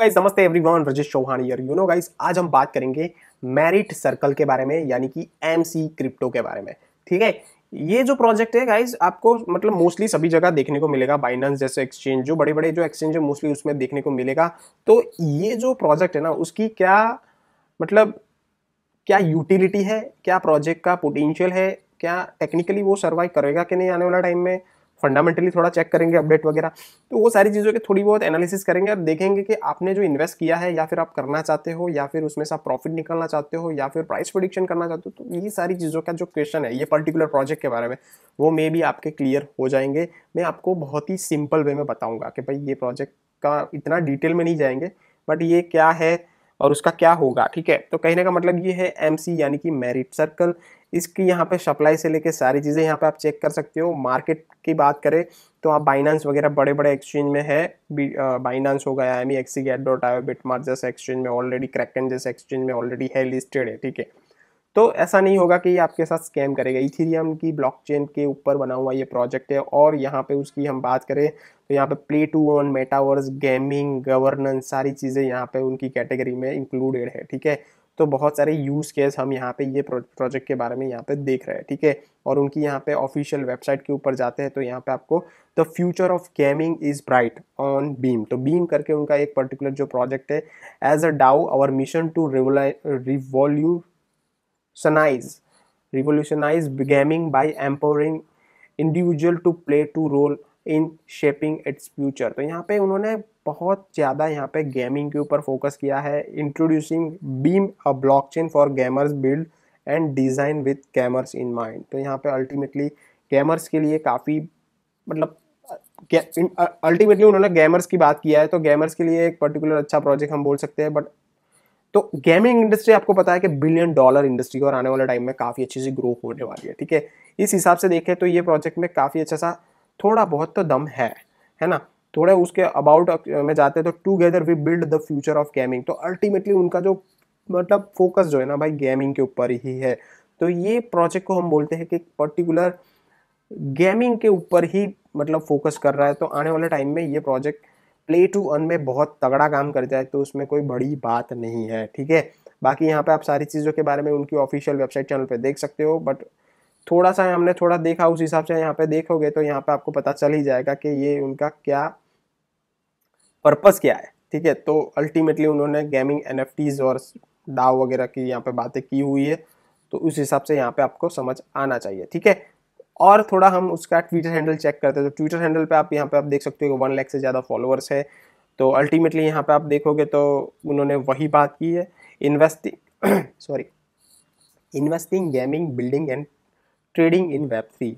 guys नमस्ते everyone Rajesh Chauhan here you know guys आज हम बात करेंगे मेरिट सर्कल के बारे में यानी कि एमसी क्रिप्टो के बारे में ठीक है ये जो प्रोजेक्ट है गाइस आपको मतलब मोस्टली सभी जगह देखने को मिलेगा बाइनेंस जैसे एक्सचेंज जो बड़े बड़े जो एक्सचेंज है मोस्टली उसमें देखने को मिलेगा तो ये जो प्रोजेक्ट है ना उसकी क्या मतलब क्या यूटिलिटी है क्या प्रोजेक्ट का पोटेंशियल है क्या टेक्निकली वो सर्वाइव करेगा कि नहीं आने वाला टाइम में फंडामेंटली थोड़ा चेक करेंगे अपडेट वगैरह तो वो सारी चीज़ों के थोड़ी बहुत एनालिसिस करेंगे और देखेंगे कि आपने जो इन्वेस्ट किया है या फिर आप करना चाहते हो या फिर उसमें से आप प्रॉफिट निकालना चाहते हो या फिर प्राइस प्रोडिक्शन करना चाहते हो तो ये सारी चीज़ों का जो क्वेश्चन है ये पर्टिकुलर प्रोजेक्ट के बारे में वो मे भी आपके क्लियर हो जाएंगे मैं आपको बहुत ही सिंपल वे में बताऊँगा कि भाई ये प्रोजेक्ट का इतना डिटेल में नहीं जाएंगे बट ये क्या है और उसका क्या होगा ठीक है तो कहने का मतलब ये है एम यानी कि मेरिट सर्कल इसकी यहाँ पे सप्लाई से लेके सारी चीज़ें यहाँ पे आप चेक कर सकते हो मार्केट की बात करें तो आप बाइनांस वगैरह बड़े बड़े एक्सचेंज में है बाइनांस हो गया M E X C gate dot I Bitmart जैसे एक्सचेंज में ऑलरेडी क्रैकन जैसे एक्सचेंज में ऑलरेडी है लिस्टेड है ठीक है तो ऐसा नहीं होगा कि ये आपके साथ स्कैम करेगा इथीरियम की ब्लॉकचेन के ऊपर बना हुआ ये प्रोजेक्ट है और यहाँ पे उसकी हम बात करें तो यहाँ पे play to earn metaverse gaming governance सारी चीज़ें यहाँ पे उनकी कैटेगरी में इंक्लूडेड है ठीक है तो बहुत सारे यूज़ केस हम यहाँ पे ये प्रोजेक्ट के बारे में यहाँ पे देख रहे हैं ठीक है और उनकी यहाँ पे ऑफिशियल वेबसाइट के ऊपर जाते हैं तो यहाँ पे आपको the future of gaming is bright on Beam तो बीम करके उनका एक पर्टिकुलर जो प्रोजेक्ट है as a DAO our mission to revolutionise revolutionise gaming by empowering individual to play to role in shaping its future तो यहाँ पे उन्होंने बहुत ज़्यादा यहाँ पे गेमिंग के ऊपर फोकस किया है introducing Beam a blockchain for gamers build and design with gamers in mind तो यहाँ पे अल्टीमेटली गेमर्स के लिए काफ़ी मतलब अल्टीमेटली उन्होंने गेमर्स की बात किया है तो गेमर्स के लिए एक पर्टिकुलर अच्छा प्रोजेक्ट हम बोल सकते हैं बट तो गेमिंग इंडस्ट्री आपको पता है कि बिलियन डॉलर इंडस्ट्री और आने वाले टाइम में काफ़ी अच्छी सी ग्रो होने वाली है ठीक है इस हिसाब से देखें तो ये प्रोजेक्ट में काफ़ी अच्छा सा थोड़ा बहुत तो दम है है ना थोड़े उसके अबाउट में जाते हैं तो together we build the future of gaming तो अल्टीमेटली उनका जो मतलब फोकस जो है ना भाई गेमिंग के ऊपर ही है तो ये प्रोजेक्ट को हम बोलते हैं कि पर्टिकुलर गेमिंग के ऊपर ही मतलब फोकस कर रहा है तो आने वाले टाइम में ये प्रोजेक्ट प्ले टू अन में बहुत तगड़ा काम करता है तो उसमें कोई बड़ी बात नहीं है ठीक है बाकी यहाँ पे आप सारी चीज़ों के बारे में उनकी ऑफिशियल वेबसाइट चैनल पे देख सकते हो बट थोड़ा सा हमने थोड़ा देखा उस हिसाब से यहाँ पे देखोगे तो यहाँ पे आपको पता चल ही जाएगा कि ये उनका क्या पर्पस क्या है ठीक है तो अल्टीमेटली उन्होंने गेमिंग एन और डाव वगैरह की यहाँ पे बातें की हुई है तो उस हिसाब से यहाँ पे आपको समझ आना चाहिए ठीक है और थोड़ा हम उसका ट्विटर हैंडल चेक करते हैं तो ट्विटर हैंडल पे आप यहाँ पे आप देख सकते हो कि वन लैख से ज़्यादा फॉलोअर्स है तो अल्टीमेटली यहाँ पे आप देखोगे तो उन्होंने वही बात की है investing sorry investing gaming building and trading in web three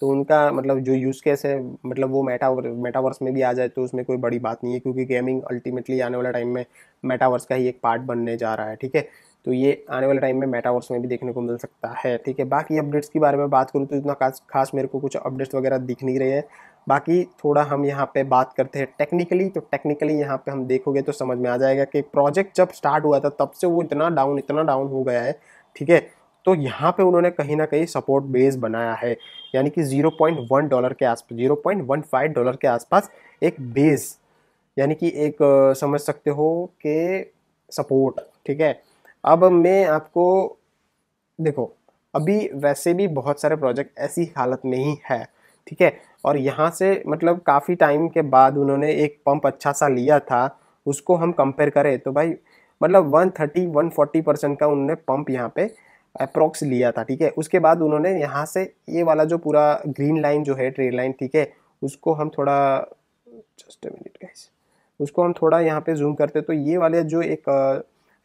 तो उनका मतलब जो यूज़ केस है मतलब वो मेटा मेटावर्स में भी आ जाए तो उसमें कोई बड़ी बात नहीं है क्योंकि गेमिंग अल्टीमेटली आने वाला टाइम में मेटावर्स का ही एक पार्ट बनने जा रहा है ठीक है तो ये आने वाले टाइम में मेटावर्स में भी देखने को मिल सकता है ठीक है बाकी अपडेट्स के बारे में बात करूँ तो इतना खास खास मेरे को कुछ अपडेट्स वगैरह दिख नहीं रहे हैं बाकी थोड़ा हम यहाँ पे बात करते हैं टेक्निकली तो टेक्निकली यहाँ पे हम देखोगे तो समझ में आ जाएगा कि प्रोजेक्ट जब स्टार्ट हुआ था तब से वो इतना डाउन इतना डाउन हो गया है ठीक है तो यहाँ पे उन्होंने कहीं ना कहीं सपोर्ट बेस बनाया है यानी कि 0.1 डॉलर के आसपास 0.15 डॉलर के आसपास एक बेस यानी कि एक समझ सकते हो कि सपोर्ट ठीक है अब मैं आपको देखो अभी वैसे भी बहुत सारे प्रोजेक्ट ऐसी हालत में ही है ठीक है और यहाँ से मतलब काफ़ी टाइम के बाद उन्होंने एक पंप अच्छा सा लिया था उसको हम कंपेयर करें तो भाई मतलब 130 140 परसेंट का उन्होंने पंप यहाँ पे अप्रोक्स लिया था ठीक है उसके बाद उन्होंने यहाँ से ये वाला जो पूरा ग्रीन लाइन जो है ट्रेन लाइन ठीक है उसको हम थोड़ा जस्ट मिनट गाइस उसको हम थोड़ा यहाँ पे जूम करते तो ये वाले जो एक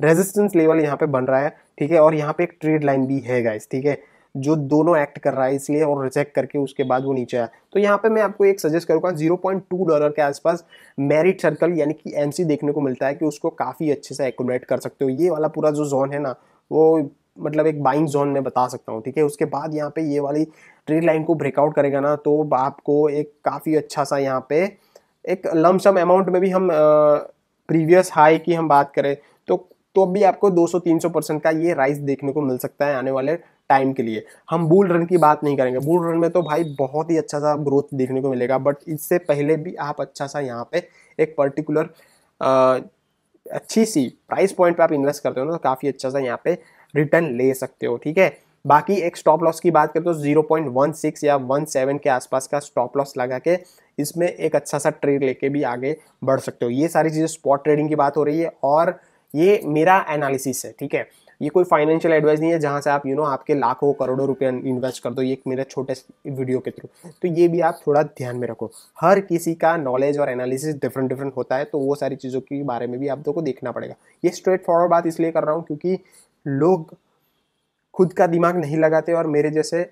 रेजिस्टेंस लेवल यहाँ पे बन रहा है ठीक है और यहाँ पे एक ट्रेड लाइन भी है गाइस ठीक है जो दोनों एक्ट कर रहा है इसलिए और रिजेक्ट करके उसके बाद वो नीचे आया तो यहाँ पे मैं आपको एक सजेस्ट करूँगा 0.2 डॉलर के आसपास मेरिट सर्कल यानी कि एमसी देखने को मिलता है कि उसको काफ़ी अच्छे से एकोमोडेट कर सकते हो ये वाला पूरा जो जोन है ना वो मतलब एक बाइंग जोन में बता सकता हूँ ठीक है उसके बाद यहाँ पे ये वाली ट्रेड लाइन को ब्रेकआउट करेगा ना तो आपको एक काफ़ी अच्छा सा यहाँ पे एक लमसम अमाउंट में भी हम प्रीवियस हाई की हम बात करें तो तो भी आपको 200-300 परसेंट का ये राइस देखने को मिल सकता है आने वाले टाइम के लिए हम बुल रन की बात नहीं करेंगे बुल रन में तो भाई बहुत ही अच्छा सा ग्रोथ देखने को मिलेगा बट इससे पहले भी आप अच्छा सा यहाँ पे एक पर्टिकुलर अच्छी सी प्राइस पॉइंट पे आप इन्वेस्ट करते हो ना तो काफ़ी अच्छा सा यहाँ पे रिटर्न ले सकते हो ठीक है बाकी एक स्टॉप लॉस की बात करें तो 0.16 या 17 के आसपास का स्टॉप लॉस लगा के इसमें एक अच्छा सा ट्रेड लेके भी आगे बढ़ सकते हो ये सारी चीज़ें स्पॉट ट्रेडिंग की बात हो रही है और ये मेरा एनालिसिस है ठीक है ये कोई फाइनेंशियल एडवाइस नहीं है जहाँ से आप यू नो आपके लाखों करोड़ों रुपये इन्वेस्ट कर दो ये मेरे छोटे वीडियो के थ्रू तो ये भी आप थोड़ा ध्यान में रखो हर किसी का नॉलेज और एनालिसिस डिफरेंट डिफरेंट होता है तो वो सारी चीज़ों के बारे में भी आप लोग को देखना पड़ेगा ये स्ट्रेट फॉरवर्ड बात इसलिए कर रहा हूँ क्योंकि लोग खुद का दिमाग नहीं लगाते और मेरे जैसे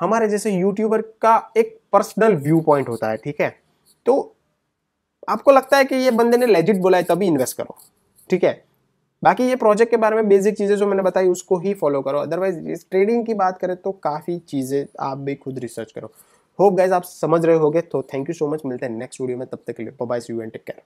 हमारे जैसे यूट्यूबर का एक पर्सनल व्यू पॉइंट होता है ठीक है तो आपको लगता है कि ये बंदे ने लेजिट बोला है तभी इन्वेस्ट करो ठीक है बाकी ये प्रोजेक्ट के बारे में बेसिक चीज़ें जो मैंने बताई उसको ही फॉलो करो अदरवाइज ट्रेडिंग की बात करें तो काफ़ी चीज़ें आप भी खुद रिसर्च करो होप गाइज आप समझ रहे होगे तो थैंक यू सो मच मिलते हैं नेक्स्ट वीडियो में तब तक के लिए bye see you and take care